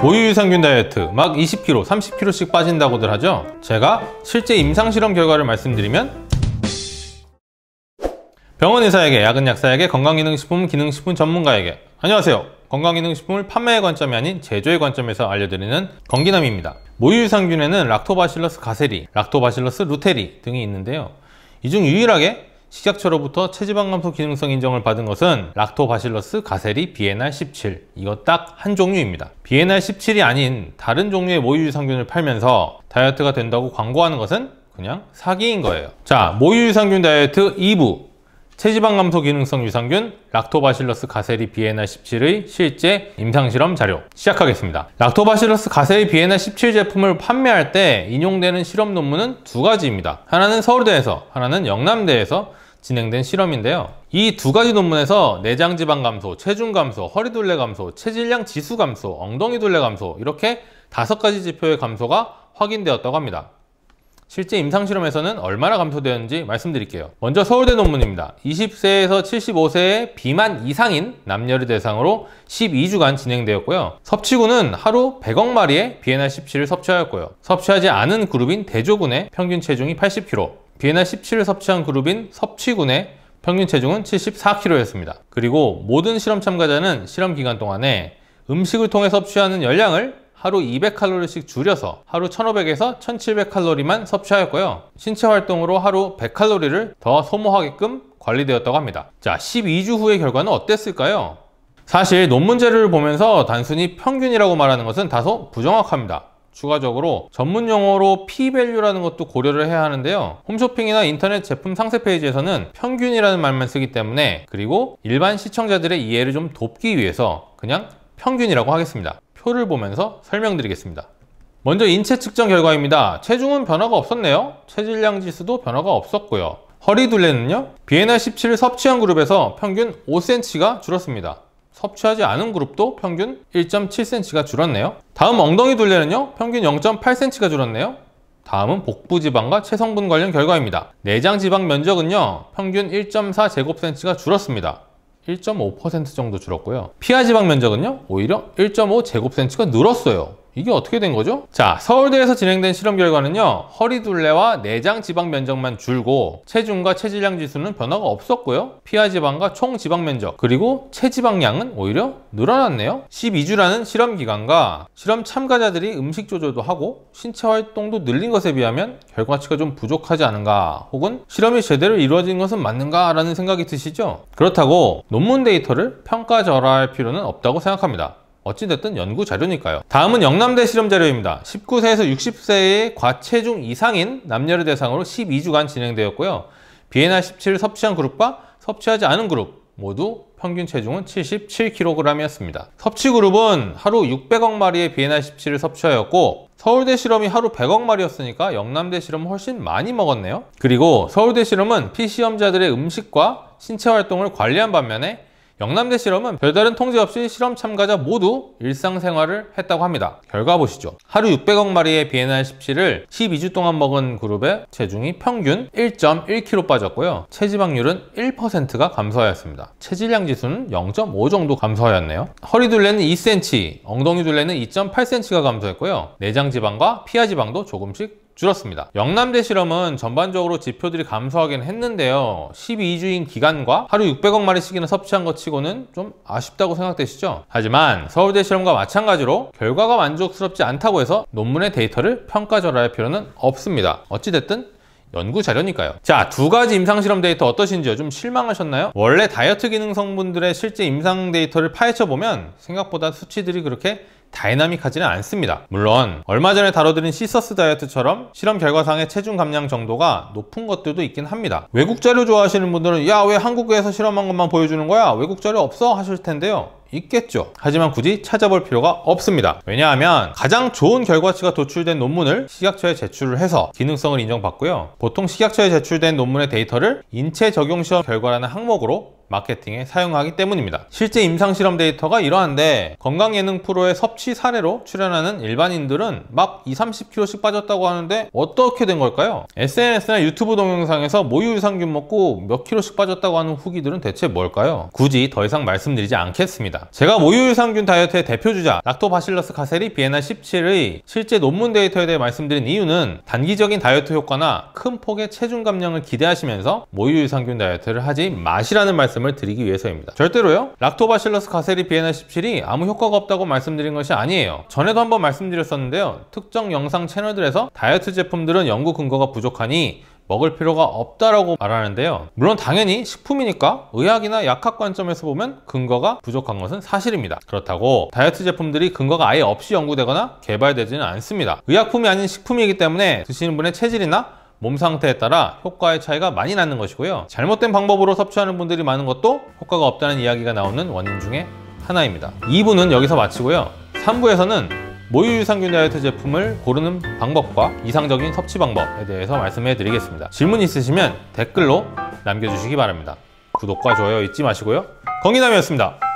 고유유산균 다이어트 막 20kg, 30kg씩 빠진다고들 하죠 제가 실제 임상실험 결과를 말씀드리면 병원 의사에게, 약은 약사에게, 건강기능식품, 기능식품 전문가에게 안녕하세요 건강기능식품을 판매의 관점이 아닌 제조의 관점에서 알려드리는 건기남입니다 모유유산균에는 락토바실러스 가세리, 락토바실러스 루테리 등이 있는데요 이 중 유일하게 식약처로부터 체지방 감소 기능성 인정을 받은 것은 락토바실러스 가세리 BNR17 이거 딱 한 종류입니다. BNR17이 아닌 다른 종류의 모유유산균을 팔면서 다이어트가 된다고 광고하는 것은 그냥 사기인 거예요. 자, 모유유산균 다이어트 2부 체지방 감소 기능성 유산균 락토바실러스 가세리 BNR17의 실제 임상실험 자료 시작하겠습니다. 락토바실러스 가세리 BNR17 제품을 판매할 때 인용되는 실험 논문은 두 가지입니다. 하나는 서울대에서, 하나는 영남대에서 진행된 실험인데요. 이 두 가지 논문에서 내장 지방 감소, 체중 감소, 허리 둘레 감소, 체질량 지수 감소, 엉덩이 둘레 감소 이렇게 다섯 가지 지표의 감소가 확인되었다고 합니다. 실제 임상실험에서는 얼마나 감소되었는지 말씀드릴게요. 먼저 서울대 논문입니다. 20세에서 75세의 비만 이상인 남녀를 대상으로 12주간 진행되었고요. 섭취군은 하루 100억 마리의 BNR17을 섭취하였고요. 섭취하지 않은 그룹인 대조군의 평균 체중이 80kg, 비엔나 17을 섭취한 그룹인 섭취군의 평균 체중은 74kg였습니다. 그리고 모든 실험 참가자는 실험 기간 동안에 음식을 통해 섭취하는 열량을 하루 200칼로리씩 줄여서 하루 1500에서 1700칼로리만 섭취하였고요. 신체 활동으로 하루 100칼로리를 더 소모하게끔 관리되었다고 합니다. 자, 12주 후의 결과는 어땠을까요? 사실 논문 자료를 보면서 단순히 평균이라고 말하는 것은 다소 부정확합니다. 추가적으로 전문 용어로 P-value라는 것도 고려를 해야 하는데요. 홈쇼핑이나 인터넷 제품 상세 페이지에서는 평균이라는 말만 쓰기 때문에 그리고 일반 시청자들의 이해를 좀 돕기 위해서 그냥 평균이라고 하겠습니다. 표를 보면서 설명드리겠습니다. 먼저 인체 측정 결과입니다. 체중은 변화가 없었네요. 체질량 지수도 변화가 없었고요. 허리 둘레는요. 비엔나 17 섭취한 그룹에서 평균 5cm가 줄었습니다. 섭취하지 않은 그룹도 평균 1.7cm가 줄었네요. 다음 엉덩이 둘레는요. 평균 0.8cm가 줄었네요. 다음은 복부 지방과 체성분 관련 결과입니다. 내장 지방 면적은요. 평균 1.4 제곱센치가 줄었습니다. 1.5% 정도 줄었고요. 피하 지방 면적은요. 오히려 1.5 제곱센치가 늘었어요. 이게 어떻게 된 거죠? 자, 서울대에서 진행된 실험 결과는요. 허리 둘레와 내장 지방 면적만 줄고 체중과 체질량 지수는 변화가 없었고요. 피하 지방과 총 지방 면적 그리고 체지방량은 오히려 늘어났네요. 12주라는 실험 기간과 실험 참가자들이 음식 조절도 하고 신체 활동도 늘린 것에 비하면 결과치가 좀 부족하지 않은가 혹은 실험이 제대로 이루어진 것은 맞는가 라는 생각이 드시죠? 그렇다고 논문 데이터를 평가 절하할 필요는 없다고 생각합니다. 어찌됐든 연구 자료니까요. 다음은 영남대 실험 자료입니다. 19세에서 60세의 과체중 이상인 남녀를 대상으로 12주간 진행되었고요. 비엔나 17 섭취한 그룹과 섭취하지 않은 그룹 모두 평균 체중은 77kg이었습니다. 섭취 그룹은 하루 600억 마리의 비엔나 17을 섭취하였고 서울대 실험이 하루 100억 마리였으니까 영남대 실험은 훨씬 많이 먹었네요. 그리고 서울대 실험은 피시험자들의 음식과 신체 활동을 관리한 반면에 영남대 실험은 별다른 통제 없이 실험 참가자 모두 일상생활을 했다고 합니다. 결과 보시죠. 하루 600억 마리의 BNR 십시를 12주 동안 먹은 그룹의 체중이 평균 1.1kg 빠졌고요. 체지방률은 1%가 감소하였습니다. 체질량 지수는 0.5 정도 감소하였네요. 허리 둘레는 2cm, 엉덩이 둘레는 2.8cm가 감소했고요. 내장 지방과 피하 지방도 조금씩 줄었습니다. 영남대 실험은 전반적으로 지표들이 감소하긴 했는데요. 12주인 기간과 하루 600억 마리씩이나 섭취한 것 치고는 좀 아쉽다고 생각되시죠? 하지만 서울대 실험과 마찬가지로 결과가 만족스럽지 않다고 해서 논문의 데이터를 평가절하할 필요는 없습니다. 어찌됐든 연구 자료니까요. 자, 두 가지 임상실험 데이터 어떠신지요? 좀 실망하셨나요? 원래 다이어트 기능 성분들의 실제 임상 데이터를 파헤쳐보면 생각보다 수치들이 그렇게 다이나믹하지는 않습니다. 물론 얼마 전에 다뤄드린 시서스 다이어트처럼 실험 결과상의 체중 감량 정도가 높은 것들도 있긴 합니다. 외국 자료 좋아하시는 분들은 야 왜 한국에서 실험한 것만 보여주는 거야? 외국 자료 없어? 하실 텐데요. 있겠죠 하지만 굳이 찾아볼 필요가 없습니다 왜냐하면 가장 좋은 결과치가 도출된 논문을 식약처에 제출을 해서 기능성을 인정받고요 보통 식약처에 제출된 논문의 데이터를 인체 적용 시험 결과라는 항목으로 마케팅에 사용하기 때문입니다. 실제 임상실험 데이터가 이러한데 건강예능 프로의 섭취 사례로 출연하는 일반인들은 막 2, 30kg씩 빠졌다고 하는데 어떻게 된 걸까요? SNS나 유튜브 동영상에서 모유유산균 먹고 몇 kg씩 빠졌다고 하는 후기들은 대체 뭘까요? 굳이 더 이상 말씀드리지 않겠습니다. 제가 모유유산균 다이어트의 대표주자 락토바실러스 카세리 비엔나 17의 실제 논문 데이터에 대해 말씀드린 이유는 단기적인 다이어트 효과나 큰 폭의 체중 감량을 기대하시면서 모유유산균 다이어트를 하지 마시라는 말씀 말씀을 드리기 위해서입니다. 절대로요? 락토바실러스 가세리 비엔나 17이 아무 효과가 없다고 말씀드린 것이 아니에요. 전에도 한번 말씀드렸었는데요. 특정 영상 채널들에서 다이어트 제품들은 연구 근거가 부족하니 먹을 필요가 없다라고 말하는데요. 물론 당연히 식품이니까 의학이나 약학 관점에서 보면 근거가 부족한 것은 사실입니다. 그렇다고 다이어트 제품들이 근거가 아예 없이 연구되거나 개발되지는 않습니다. 의약품이 아닌 식품이기 때문에 드시는 분의 체질이나 몸 상태에 따라 효과의 차이가 많이 나는 것이고요 잘못된 방법으로 섭취하는 분들이 많은 것도 효과가 없다는 이야기가 나오는 원인 중에 하나입니다 2부는 여기서 마치고요 3부에서는 모유유산균 다이어트 제품을 고르는 방법과 이상적인 섭취 방법에 대해서 말씀해 드리겠습니다 질문 있으시면 댓글로 남겨주시기 바랍니다 구독과 좋아요 잊지 마시고요 건기남이었습니다